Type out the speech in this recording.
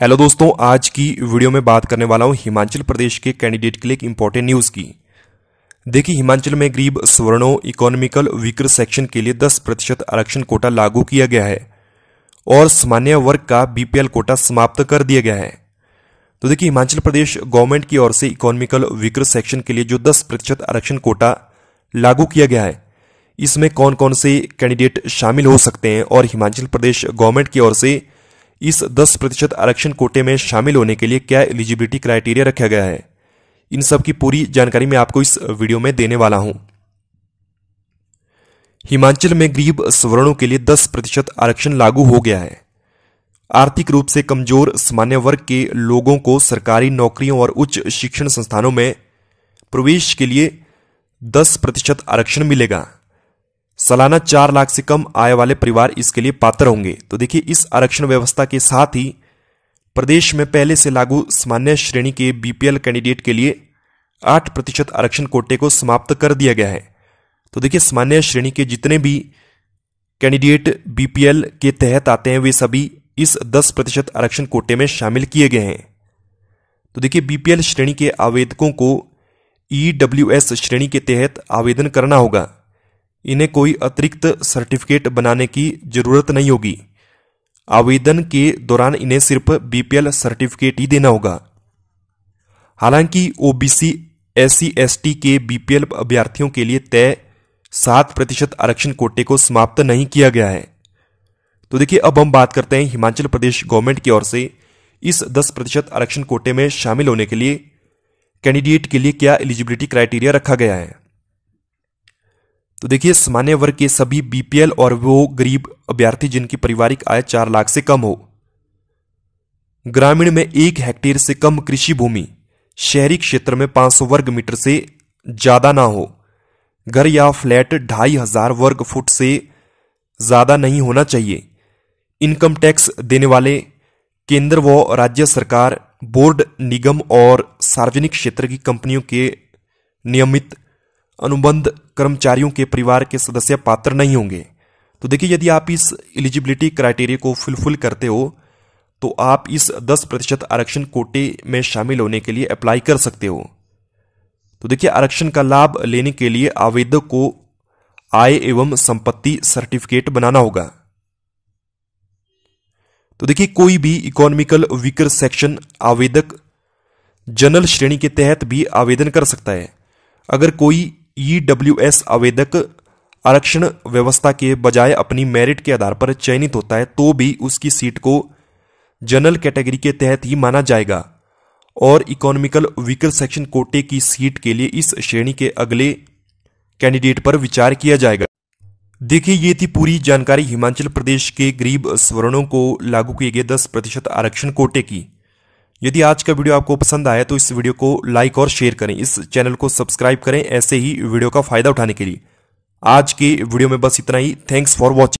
hello दोस्तों आज की वीडियो में बात करने वाला हूं हिमाचल प्रदेश के कैंडिडेट के लिए एक इंपॉर्टेंट न्यूज़ की देखिए हिमाचल में गरीब स्वर्णों इकोनॉमिकल वीकर सेक्शन के लिए 10 प्रतिशत आरक्षण कोटा लागू किया गया है और सामान्य वर्ग का बीपीएल कोटा समाप्त कर दिया गया है तो देखिए हिमाचल प्रदेश गवर्नमेंट की ओर से इकोनॉमिकल वीकर सेक्शन के लिए जो दस प्रतिशत आरक्षण कोटा लागू किया गया है इसमें कौन कौन से कैंडिडेट शामिल हो सकते हैं और हिमाचल प्रदेश गवर्नमेंट की ओर से इस 10 प्रतिशत आरक्षण कोटे में शामिल होने के लिए क्या एलिजिबिलिटी क्राइटेरिया रखा गया है इन सब की पूरी जानकारी मैं आपको इस वीडियो में देने वाला हूं हिमाचल में गरीब सवर्णों के लिए 10 प्रतिशत आरक्षण लागू हो गया है आर्थिक रूप से कमजोर सामान्य वर्ग के लोगों को सरकारी नौकरियों और उच्च शिक्षण संस्थानों में प्रवेश के लिए 10 प्रतिशत आरक्षण मिलेगा सालाना चार लाख से कम आय वाले परिवार इसके लिए पात्र होंगे तो देखिए इस आरक्षण व्यवस्था के साथ ही प्रदेश में पहले से लागू सामान्य श्रेणी के बीपीएल कैंडिडेट के लिए आठ प्रतिशत आरक्षण कोटे को समाप्त कर दिया गया है तो देखिए सामान्य श्रेणी के जितने भी कैंडिडेट बीपीएल के तहत आते हैं वे सभी इस दस प्रतिशत आरक्षण कोटे में शामिल किए गए हैं तो देखिए बीपीएल श्रेणी के आवेदकों को ईडब्ल्यूएस e श्रेणी के तहत आवेदन करना होगा इन्हें कोई अतिरिक्त सर्टिफिकेट बनाने की जरूरत नहीं होगी आवेदन के दौरान इन्हें सिर्फ बीपीएल सर्टिफिकेट ही देना होगा हालांकि ओबीसी एससी एसटी के बीपीएल अभ्यर्थियों के लिए तय सात प्रतिशत आरक्षण कोटे को समाप्त नहीं किया गया है तो देखिए अब हम बात करते हैं हिमाचल प्रदेश गवर्नमेंट की ओर से इस दस प्रतिशत आरक्षण कोटे में शामिल होने के लिए कैंडिडेट के लिए क्या एलिजिबिलिटी क्राइटेरिया रखा गया है तो देखिए सामान्य वर्ग के सभी बीपीएल और वो गरीब अभ्यर्थी जिनकी पारिवारिक आय चार लाख से कम हो ग्रामीण में एक हेक्टेयर से कम कृषि भूमि शहरी क्षेत्र में 500 वर्ग मीटर से ज्यादा ना हो घर या फ्लैट ढाई हजार वर्ग फुट से ज्यादा नहीं होना चाहिए इनकम टैक्स देने वाले केंद्र व राज्य सरकार बोर्ड निगम और सार्वजनिक क्षेत्र की कंपनियों के नियमित अनुबंध कर्मचारियों के परिवार के सदस्य पात्र नहीं होंगे तो देखिए यदि आप इस एलिजिबिलिटी क्राइटेरिया को फुलफिल करते हो तो आप इस 10 प्रतिशत आरक्षण कोटे में शामिल होने के लिए अप्लाई कर सकते हो तो देखिए आरक्षण का लाभ लेने के लिए आवेदक को आय एवं संपत्ति सर्टिफिकेट बनाना होगा तो देखिए कोई भी इकोनॉमिकल वीकर सेक्शन आवेदक जनरल श्रेणी के तहत भी आवेदन कर सकता है अगर कोई ईडब्ल्यूएस e आवेदक आरक्षण व्यवस्था के बजाय अपनी मेरिट के आधार पर चयनित होता है तो भी उसकी सीट को जनरल कैटेगरी के तहत ही माना जाएगा और इकोनॉमिकल वीकर सेक्शन कोटे की सीट के लिए इस श्रेणी के अगले कैंडिडेट पर विचार किया जाएगा देखिए ये थी पूरी जानकारी हिमाचल प्रदेश के गरीब स्वर्णों को लागू किए गए 10 प्रतिशत आरक्षण कोटे की यदि आज का वीडियो आपको पसंद आया तो इस वीडियो को लाइक और शेयर करें इस चैनल को सब्सक्राइब करें ऐसे ही वीडियो का फायदा उठाने के लिए आज की वीडियो में बस इतना ही थैंक्स फॉर वॉचिंग